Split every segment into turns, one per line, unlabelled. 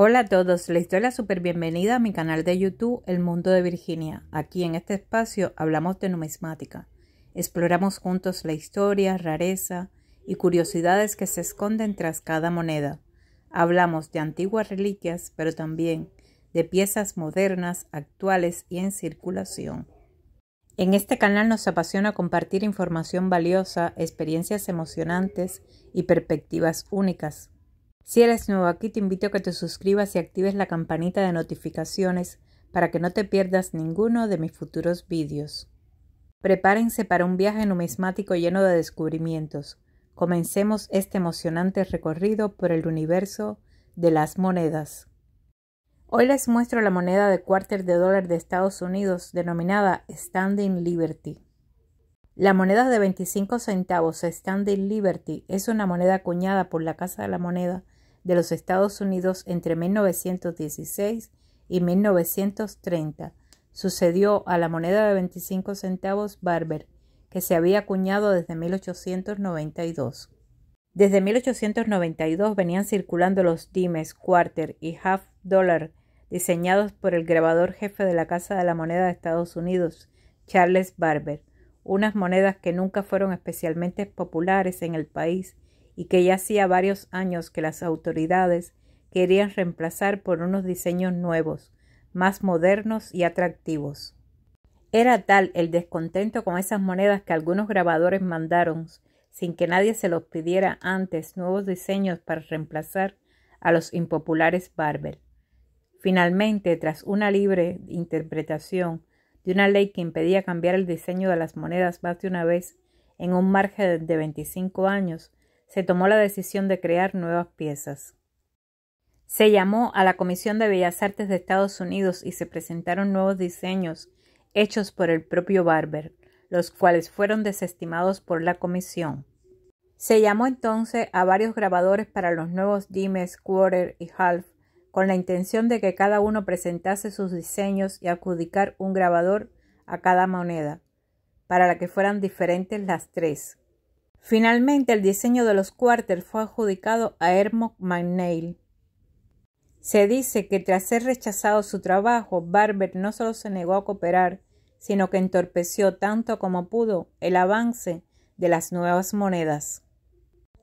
Hola a todos, les doy la super bienvenida a mi canal de YouTube El Mundo de Virginia. Aquí en este espacio hablamos de numismática. Exploramos juntos la historia, rareza y curiosidades que se esconden tras cada moneda. Hablamos de antiguas reliquias, pero también de piezas modernas, actuales y en circulación. En este canal nos apasiona compartir información valiosa, experiencias emocionantes y perspectivas únicas si eres nuevo aquí, te invito a que te suscribas y actives la campanita de notificaciones para que no te pierdas ninguno de mis futuros vídeos. Prepárense para un viaje numismático lleno de descubrimientos. Comencemos este emocionante recorrido por el universo de las monedas. Hoy les muestro la moneda de cuarter de dólar de Estados Unidos denominada Standing Liberty. La moneda de 25 centavos Standing Liberty es una moneda acuñada por la Casa de la Moneda de los Estados Unidos entre 1916 y 1930 sucedió a la moneda de 25 centavos Barber, que se había acuñado desde 1892. Desde 1892 venían circulando los dimes, quarter y half dollar diseñados por el grabador jefe de la Casa de la Moneda de Estados Unidos, Charles Barber, unas monedas que nunca fueron especialmente populares en el país y que ya hacía varios años que las autoridades querían reemplazar por unos diseños nuevos, más modernos y atractivos. Era tal el descontento con esas monedas que algunos grabadores mandaron, sin que nadie se los pidiera antes, nuevos diseños para reemplazar a los impopulares Barber. Finalmente, tras una libre interpretación de una ley que impedía cambiar el diseño de las monedas más de una vez en un margen de 25 años, se tomó la decisión de crear nuevas piezas. Se llamó a la Comisión de Bellas Artes de Estados Unidos y se presentaron nuevos diseños hechos por el propio Barber, los cuales fueron desestimados por la comisión. Se llamó entonces a varios grabadores para los nuevos dimes, quarter y half, con la intención de que cada uno presentase sus diseños y adjudicar un grabador a cada moneda, para la que fueran diferentes las tres. Finalmente, el diseño de los cuarteles fue adjudicado a Hermock McNeil. Se dice que tras ser rechazado su trabajo, Barber no solo se negó a cooperar, sino que entorpeció tanto como pudo el avance de las nuevas monedas.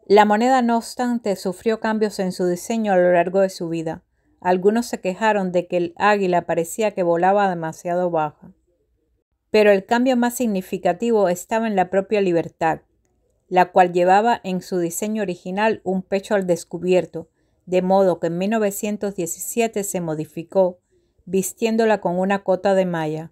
La moneda, no obstante, sufrió cambios en su diseño a lo largo de su vida. Algunos se quejaron de que el águila parecía que volaba demasiado baja. Pero el cambio más significativo estaba en la propia libertad la cual llevaba en su diseño original un pecho al descubierto, de modo que en 1917 se modificó, vistiéndola con una cota de malla.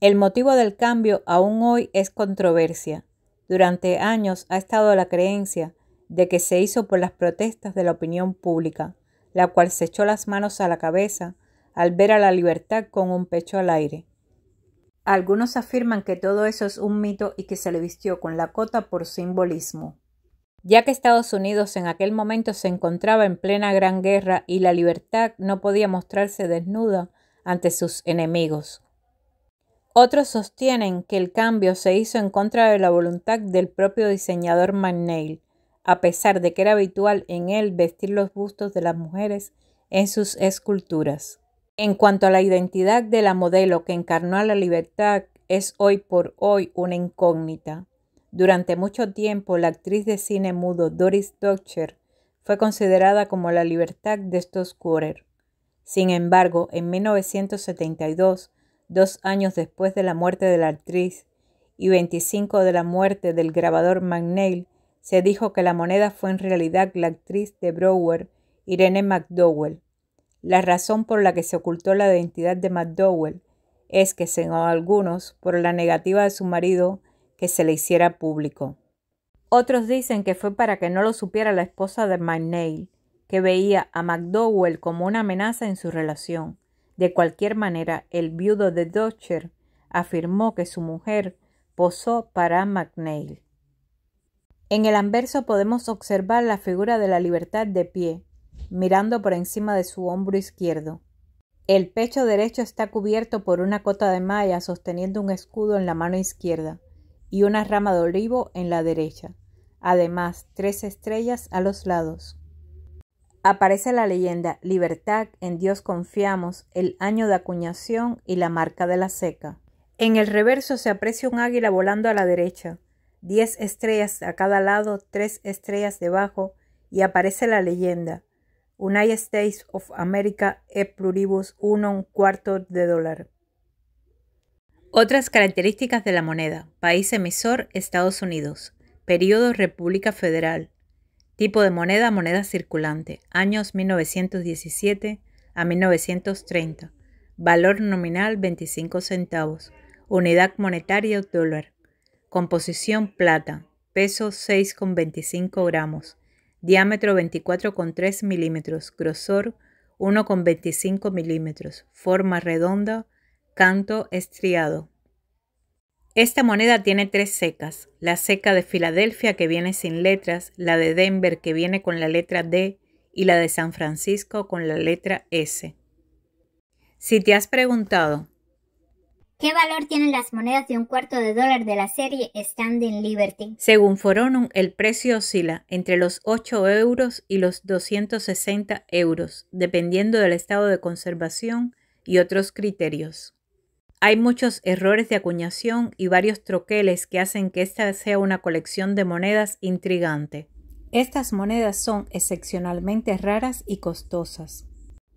El motivo del cambio aún hoy es controversia. Durante años ha estado la creencia de que se hizo por las protestas de la opinión pública, la cual se echó las manos a la cabeza al ver a la libertad con un pecho al aire. Algunos afirman que todo eso es un mito y que se le vistió con la cota por simbolismo. Ya que Estados Unidos en aquel momento se encontraba en plena gran guerra y la libertad no podía mostrarse desnuda ante sus enemigos. Otros sostienen que el cambio se hizo en contra de la voluntad del propio diseñador McNeil, a pesar de que era habitual en él vestir los bustos de las mujeres en sus esculturas. En cuanto a la identidad de la modelo que encarnó a la libertad, es hoy por hoy una incógnita. Durante mucho tiempo, la actriz de cine mudo Doris Dutcher fue considerada como la libertad de estos Sin embargo, en 1972, dos años después de la muerte de la actriz y 25 de la muerte del grabador McNeil, se dijo que la moneda fue en realidad la actriz de Brower, Irene McDowell, la razón por la que se ocultó la identidad de McDowell es que, según algunos, por la negativa de su marido que se le hiciera público. Otros dicen que fue para que no lo supiera la esposa de McNeil, que veía a McDowell como una amenaza en su relación. De cualquier manera, el viudo de Dodger afirmó que su mujer posó para McNeil. En el anverso podemos observar la figura de la libertad de pie, mirando por encima de su hombro izquierdo. El pecho derecho está cubierto por una cota de malla sosteniendo un escudo en la mano izquierda y una rama de olivo en la derecha. Además, tres estrellas a los lados. Aparece la leyenda Libertad, en Dios confiamos, el año de acuñación y la marca de la seca. En el reverso se aprecia un águila volando a la derecha, diez estrellas a cada lado, tres estrellas debajo, y aparece la leyenda United States of America e pluribus 1, un cuarto de dólar. Otras características de la moneda. País emisor, Estados Unidos. Periodo República Federal. Tipo de moneda, moneda circulante. Años 1917 a 1930. Valor nominal 25 centavos. Unidad monetaria dólar. Composición plata. Peso 6,25 gramos diámetro 24,3 milímetros, grosor 1,25 milímetros, forma redonda, canto estriado. Esta moneda tiene tres secas, la seca de Filadelfia que viene sin letras, la de Denver que viene con la letra D y la de San Francisco con la letra S. Si te has preguntado, ¿Qué valor tienen las monedas de un cuarto de dólar de la serie Standing Liberty? Según Foronum, el precio oscila entre los 8 euros y los 260 euros, dependiendo del estado de conservación y otros criterios. Hay muchos errores de acuñación y varios troqueles que hacen que esta sea una colección de monedas intrigante. Estas monedas son excepcionalmente raras y costosas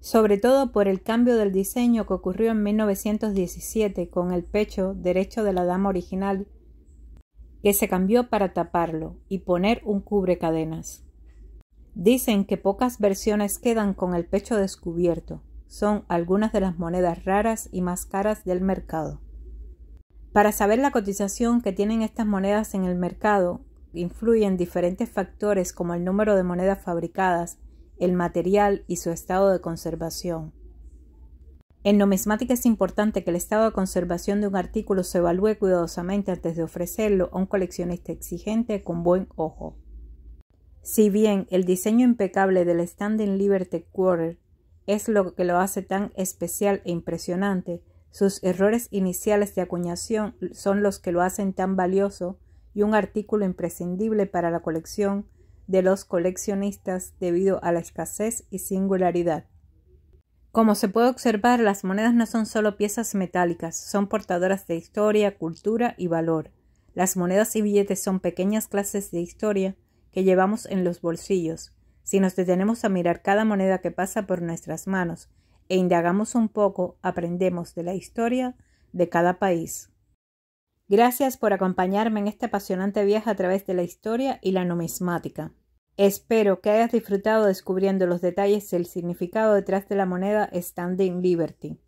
sobre todo por el cambio del diseño que ocurrió en 1917 con el pecho derecho de la dama original, que se cambió para taparlo y poner un cadenas. Dicen que pocas versiones quedan con el pecho descubierto, son algunas de las monedas raras y más caras del mercado. Para saber la cotización que tienen estas monedas en el mercado, influyen diferentes factores como el número de monedas fabricadas, el material y su estado de conservación. En numismática es importante que el estado de conservación de un artículo se evalúe cuidadosamente antes de ofrecerlo a un coleccionista exigente con buen ojo. Si bien el diseño impecable del Standing Liberty Quarter es lo que lo hace tan especial e impresionante, sus errores iniciales de acuñación son los que lo hacen tan valioso y un artículo imprescindible para la colección de los coleccionistas debido a la escasez y singularidad. Como se puede observar, las monedas no son solo piezas metálicas, son portadoras de historia, cultura y valor. Las monedas y billetes son pequeñas clases de historia que llevamos en los bolsillos. Si nos detenemos a mirar cada moneda que pasa por nuestras manos e indagamos un poco, aprendemos de la historia de cada país. Gracias por acompañarme en este apasionante viaje a través de la historia y la numismática. Espero que hayas disfrutado descubriendo los detalles y el significado detrás de la moneda Standing Liberty.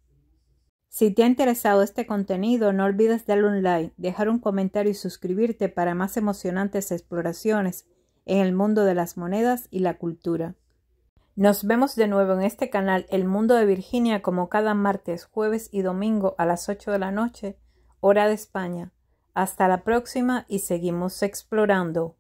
Si te ha interesado este contenido, no olvides darle un like, dejar un comentario y suscribirte para más emocionantes exploraciones en el mundo de las monedas y la cultura. Nos vemos de nuevo en este canal El Mundo de Virginia como cada martes, jueves y domingo a las 8 de la noche hora de España. Hasta la próxima y seguimos explorando.